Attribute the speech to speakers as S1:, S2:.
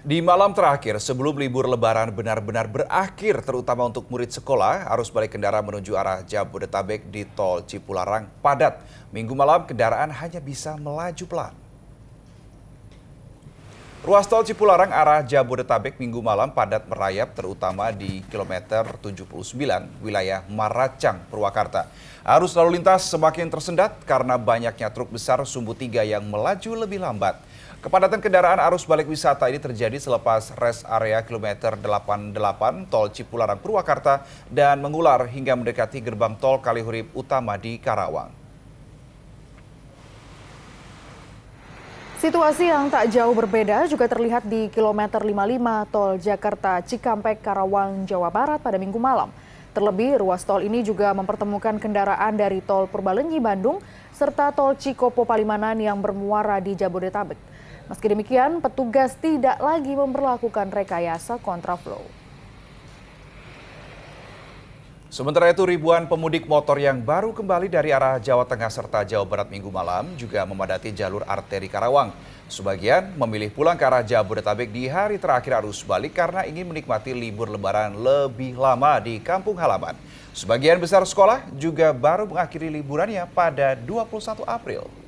S1: Di malam terakhir sebelum libur lebaran benar-benar berakhir terutama untuk murid sekolah, arus balik kendaraan menuju arah Jabodetabek di tol Cipularang padat. Minggu malam kendaraan hanya bisa melaju pelan. Ruas tol Cipularang arah Jabodetabek minggu malam padat merayap terutama di kilometer 79 wilayah Maracang, Purwakarta. Arus lalu lintas semakin tersendat karena banyaknya truk besar sumbu tiga yang melaju lebih lambat. Kepadatan kendaraan arus balik wisata ini terjadi selepas rest area kilometer 88 tol Cipularang Purwakarta dan mengular hingga mendekati gerbang tol Kalihurip Utama di Karawang.
S2: Situasi yang tak jauh berbeda juga terlihat di kilometer 55 tol Jakarta Cikampek Karawang Jawa Barat pada Minggu malam. Terlebih ruas tol ini juga mempertemukan kendaraan dari tol Purbalenyi Bandung serta tol Cikopo Palimanan yang bermuara di Jabodetabek. Meski demikian, petugas tidak lagi memperlakukan rekayasa kontraflow.
S1: Sementara itu ribuan pemudik motor yang baru kembali dari arah Jawa Tengah serta Jawa Barat minggu malam juga memadati jalur arteri Karawang. Sebagian memilih pulang ke arah Jabodetabek di hari terakhir arus balik karena ingin menikmati libur lebaran lebih lama di kampung halaman. Sebagian besar sekolah juga baru mengakhiri liburannya pada 21 April.